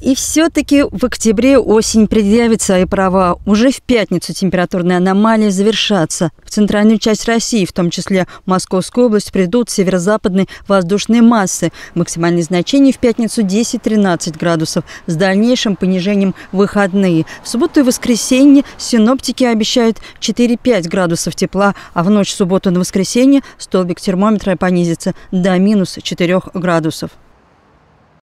И все-таки в октябре осень предъявит свои права. Уже в пятницу температурные аномалии завершатся. В центральную часть России, в том числе Московскую область, придут северо-западные воздушные массы. Максимальные значения в пятницу 10-13 градусов. С дальнейшим понижением выходные. В субботу и воскресенье синоптики обещают 4-5 градусов тепла, а в ночь субботу на воскресенье столбик термометра понизится до минус 4 градусов.